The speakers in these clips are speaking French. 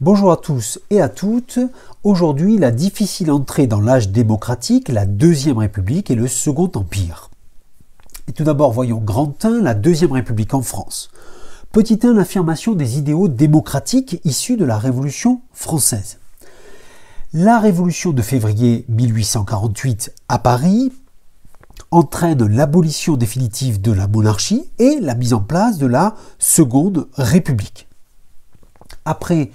Bonjour à tous et à toutes. Aujourd'hui, la difficile entrée dans l'âge démocratique, la Deuxième République et le Second Empire. tout d'abord, voyons grand 1, la Deuxième République en France. Petit 1, l'affirmation des idéaux démocratiques issus de la Révolution française. La Révolution de février 1848 à Paris entraîne l'abolition définitive de la monarchie et la mise en place de la Seconde République après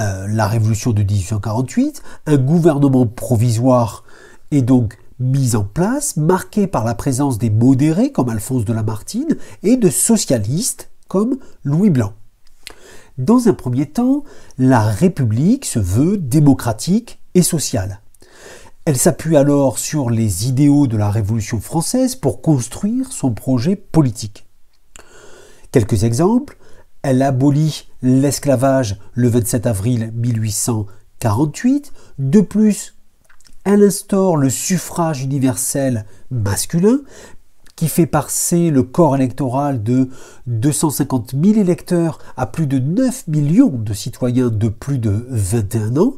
euh, la révolution de 1848, un gouvernement provisoire est donc mis en place, marqué par la présence des modérés comme Alphonse de Lamartine et de socialistes comme Louis Blanc. Dans un premier temps, la République se veut démocratique et sociale. Elle s'appuie alors sur les idéaux de la Révolution française pour construire son projet politique. Quelques exemples, elle abolit l'esclavage le 27 avril 1848. De plus, elle instaure le suffrage universel masculin qui fait passer le corps électoral de 250 000 électeurs à plus de 9 millions de citoyens de plus de 21 ans.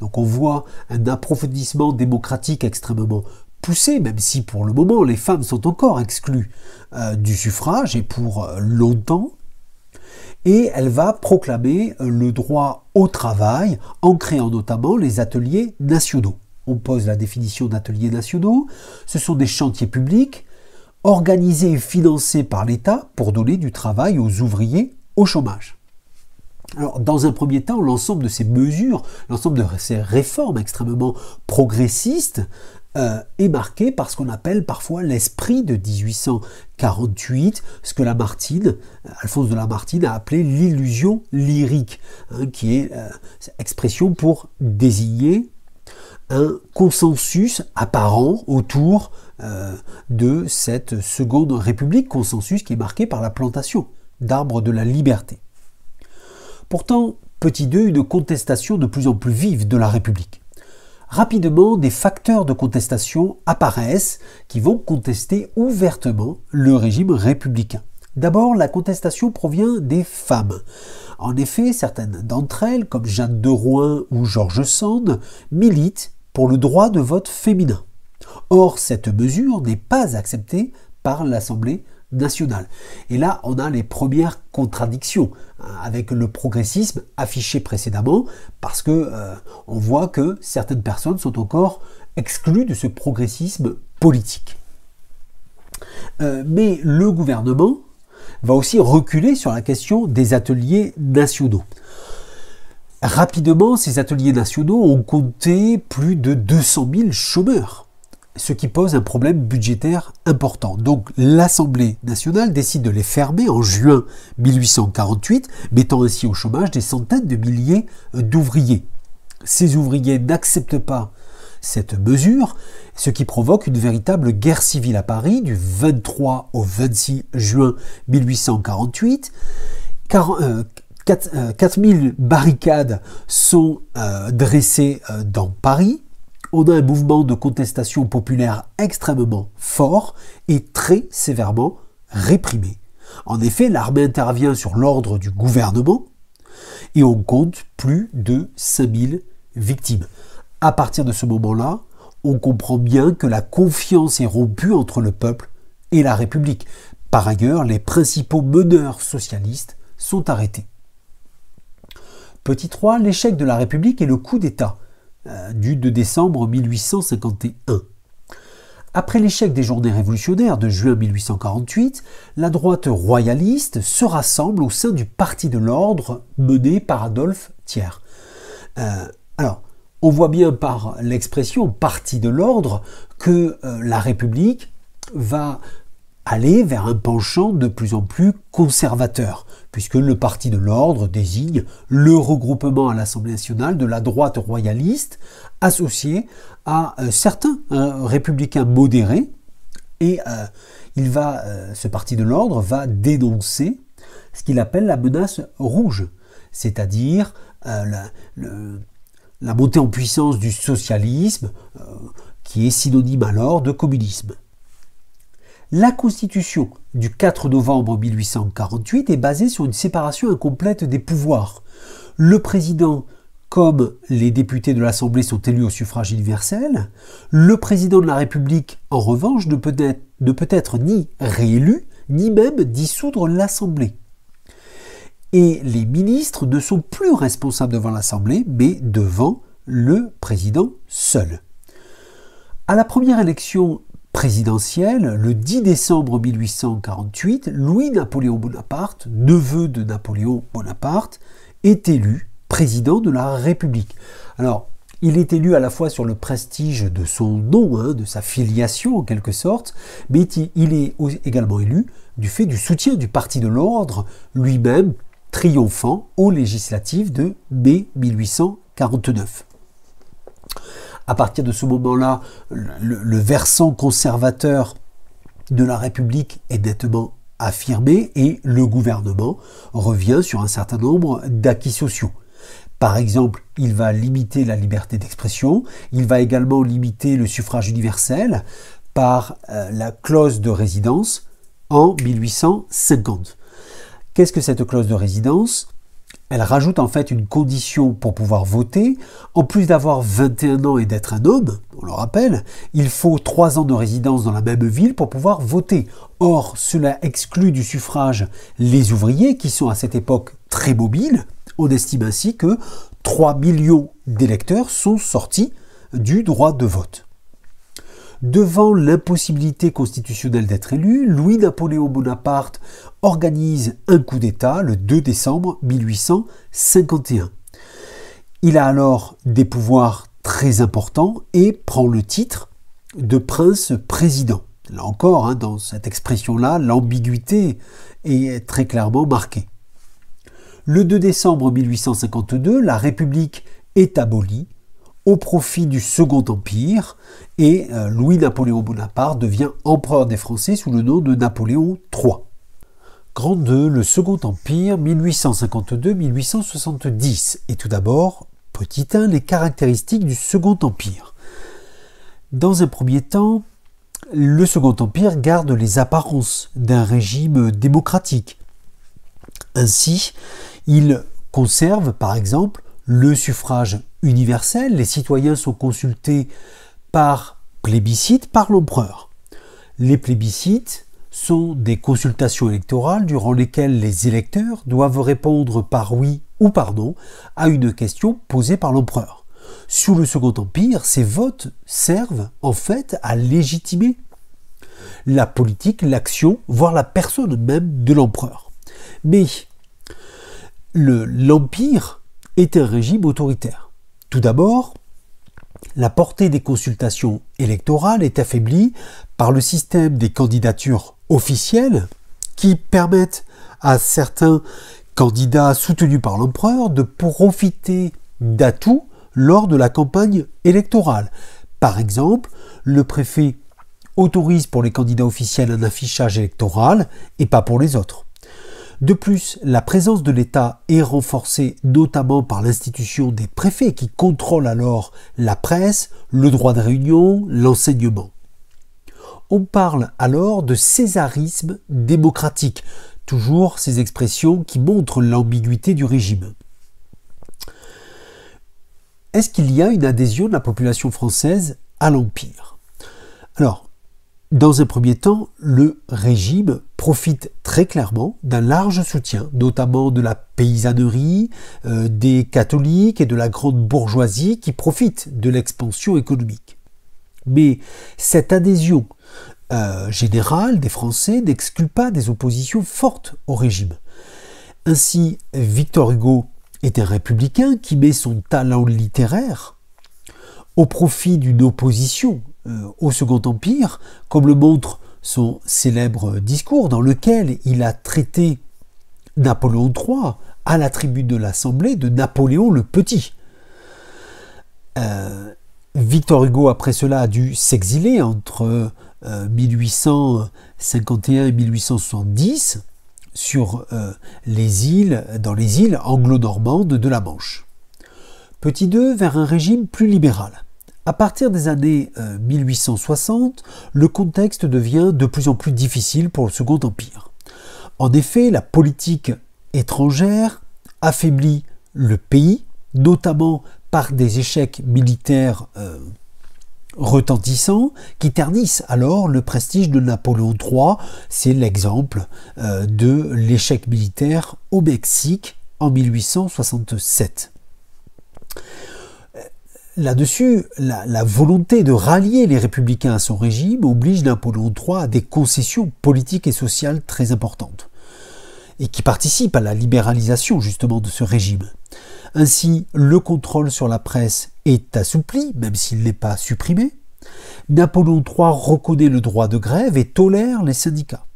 Donc on voit un approfondissement démocratique extrêmement poussé, même si pour le moment les femmes sont encore exclues euh, du suffrage et pour euh, longtemps et elle va proclamer euh, le droit au travail en créant notamment les ateliers nationaux. On pose la définition d'ateliers nationaux. Ce sont des chantiers publics organisés et financés par l'État pour donner du travail aux ouvriers au chômage. Alors, dans un premier temps, l'ensemble de ces mesures, l'ensemble de ces réformes extrêmement progressistes est euh, marqué par ce qu'on appelle parfois l'esprit de 1848, ce que Lamartine, euh, Alphonse de Lamartine a appelé l'illusion lyrique, hein, qui est euh, expression pour désigner un consensus apparent autour de cette seconde république, consensus qui est marqué par la plantation d'arbres de la liberté. Pourtant, petit 2, une contestation de plus en plus vive de la République rapidement des facteurs de contestation apparaissent qui vont contester ouvertement le régime républicain. D'abord, la contestation provient des femmes. En effet, certaines d'entre elles, comme Jeanne de Rouen ou Georges Sand, militent pour le droit de vote féminin. Or, cette mesure n'est pas acceptée par l'Assemblée National Et là, on a les premières contradictions hein, avec le progressisme affiché précédemment, parce que euh, on voit que certaines personnes sont encore exclues de ce progressisme politique. Euh, mais le gouvernement va aussi reculer sur la question des ateliers nationaux. Rapidement, ces ateliers nationaux ont compté plus de 200 000 chômeurs ce qui pose un problème budgétaire important. Donc l'Assemblée nationale décide de les fermer en juin 1848, mettant ainsi au chômage des centaines de milliers d'ouvriers. Ces ouvriers n'acceptent pas cette mesure, ce qui provoque une véritable guerre civile à Paris du 23 au 26 juin 1848. Car, 4000 barricades sont euh, dressées euh, dans Paris on a un mouvement de contestation populaire extrêmement fort et très sévèrement réprimé. En effet, l'armée intervient sur l'ordre du gouvernement et on compte plus de 5000 victimes. À partir de ce moment-là, on comprend bien que la confiance est rompue entre le peuple et la République. Par ailleurs, les principaux meneurs socialistes sont arrêtés. Petit 3, l'échec de la République et le coup d'État. Euh, du 2 décembre 1851. Après l'échec des journées révolutionnaires de juin 1848, la droite royaliste se rassemble au sein du Parti de l'Ordre mené par Adolphe Thiers. Euh, alors, on voit bien par l'expression Parti de l'Ordre que euh, la République va aller vers un penchant de plus en plus conservateur, puisque le Parti de l'Ordre désigne le regroupement à l'Assemblée nationale de la droite royaliste associé à euh, certains euh, républicains modérés, et euh, il va, ce Parti de l'Ordre va dénoncer ce qu'il appelle la menace rouge, c'est-à-dire la, la, montée en puissance du socialisme, qui est synonyme alors de communisme. La Constitution du 4 novembre 1848 est basée sur une séparation incomplète des pouvoirs. Le président, comme les députés de l'Assemblée sont élus au suffrage universel, le président de la République, en revanche, ne peut être, ne peut être ni réélu, ni même dissoudre l'Assemblée. Et les ministres ne sont plus responsables devant l'Assemblée, mais devant le président seul. À la première élection présidentielle, le 10 décembre 1848, Louis-Napoléon Bonaparte, neveu de Napoléon Bonaparte, est élu président de la République. Alors, il est élu à la fois sur le prestige de son nom, hein, de sa filiation en quelque sorte, mais il est également élu du fait du soutien du Parti de l'Ordre, lui-même triomphant aux législatives de mai 1849 à partir de ce moment-là, le, versant conservateur de la République est nettement affirmé et le gouvernement revient sur un certain nombre d'acquis sociaux. Par exemple, il va limiter la liberté d'expression, il va également limiter le suffrage universel par euh, la clause de résidence en 1850. Qu'est-ce que cette clause de résidence elle rajoute en fait une condition pour pouvoir voter. En plus d'avoir 21 ans et d'être un homme, on le rappelle, il faut 3 ans de résidence dans la même ville pour pouvoir voter. Or, cela exclut du suffrage les ouvriers qui sont à cette époque très mobiles. On estime ainsi que 3 millions d'électeurs sont sortis du droit de vote. Devant l'impossibilité constitutionnelle d'être élu, Louis-Napoléon Bonaparte organise un coup d'État le 2 décembre 1851. Il a alors des pouvoirs très importants et prend le titre de prince-président. Là encore, hein, dans cette expression-là, l'ambiguïté est très clairement marquée. Le 2 décembre 1852, la République est abolie au profit du Second Empire et euh, Louis-Napoléon Bonaparte devient empereur des Français sous le nom de Napoléon III. Grand 2, le Second Empire 1852-1870 et tout d'abord, petit 1, les caractéristiques du Second Empire. Dans un premier temps, le Second Empire garde les apparences d'un régime démocratique. Ainsi, il conserve par exemple le suffrage universel, les citoyens sont consultés par plébiscite, par l'empereur. Les plébiscites sont des consultations électorales durant lesquelles les électeurs doivent répondre par oui ou par non à une question posée par l'empereur. Sous le Second Empire, ces votes servent en fait à légitimer la politique, l'action, voire la personne même de l'empereur. Mais l'Empire est un régime autoritaire. Tout d'abord, la portée des consultations électorales est affaiblie par le système des candidatures officielles qui permettent à certains candidats soutenus par l'empereur de profiter d'atouts lors de la campagne électorale. Par exemple, le préfet autorise pour les candidats officiels un affichage électoral et pas pour les autres. De plus, la présence de l'État est renforcée notamment par l'institution des préfets qui contrôlent alors la presse, le droit de réunion, l'enseignement. On parle alors de césarisme démocratique, toujours ces expressions qui montrent l'ambiguïté du régime. Est-ce qu'il y a une adhésion de la population française à l'Empire Alors, dans un premier temps, le régime profite très clairement d'un large soutien, notamment de la paysannerie, euh, des catholiques et de la grande bourgeoisie qui profitent de l'expansion économique. Mais cette adhésion euh, générale des Français n'exclut pas des oppositions fortes au régime. Ainsi, Victor Hugo est un républicain qui met son talent littéraire au profit d'une opposition euh, au Second Empire, comme le montre son célèbre discours dans lequel il a traité Napoléon III à la tribu de l'Assemblée de Napoléon le Petit. Euh, Victor Hugo, après cela, a dû s'exiler entre 1851 euh, et 1870 sur les îles, dans les îles anglo-normandes de la Manche. Petit 2 vers un régime plus libéral. À partir des années 1860, euh, le contexte devient de plus en plus difficile pour le Second Empire. En effet, la politique étrangère affaiblit le pays, notamment par des échecs militaires euh, retentissants qui ternissent alors le prestige de Napoléon III. C'est l'exemple euh, de l'échec militaire au Mexique en 1867. Là-dessus, la, volonté de rallier les républicains à son régime oblige Napoléon III à des concessions politiques et sociales très importantes, et qui participent à la libéralisation justement de ce régime. Ainsi, le contrôle sur la presse est assoupli, même s'il n'est pas supprimé. Napoléon III reconnaît le droit de grève et tolère les syndicats.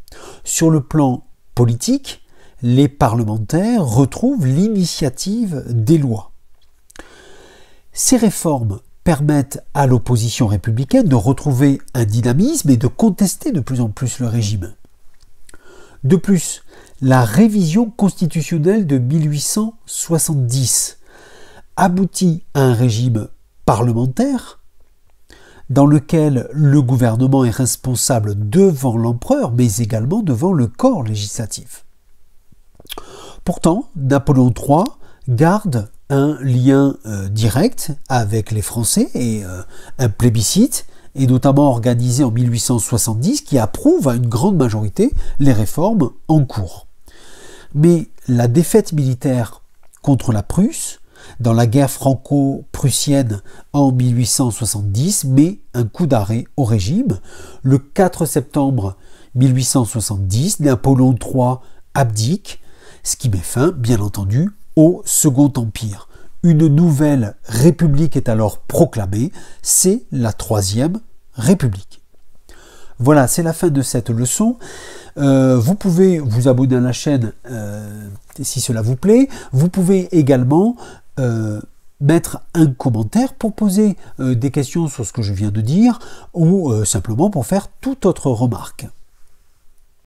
Sur le plan politique, les parlementaires retrouvent l'initiative des lois. Ces réformes permettent à l'opposition républicaine de retrouver un dynamisme et de contester de plus en plus le régime. De plus, la révision constitutionnelle de 1870 aboutit à un régime parlementaire dans lequel le gouvernement est responsable devant l'empereur, mais également devant le corps législatif. Pourtant, Napoléon III garde un lien euh, direct avec les Français et euh, un plébiscite est notamment organisé en 1870 qui approuve à une grande majorité les réformes en cours. Mais la défaite militaire contre la Prusse dans la guerre franco-prussienne en 1870 met un coup d'arrêt au régime. Le 4 septembre 1870, Napoléon III abdique, ce qui met fin, bien entendu, au Second Empire. Une nouvelle république est alors proclamée, c'est la Troisième République. Voilà, c'est la fin de cette leçon. Euh, vous pouvez vous abonner à la chaîne euh, si cela vous plaît. Vous pouvez également euh, mettre un commentaire pour poser des questions sur ce que je viens de dire ou simplement pour faire toute autre remarque.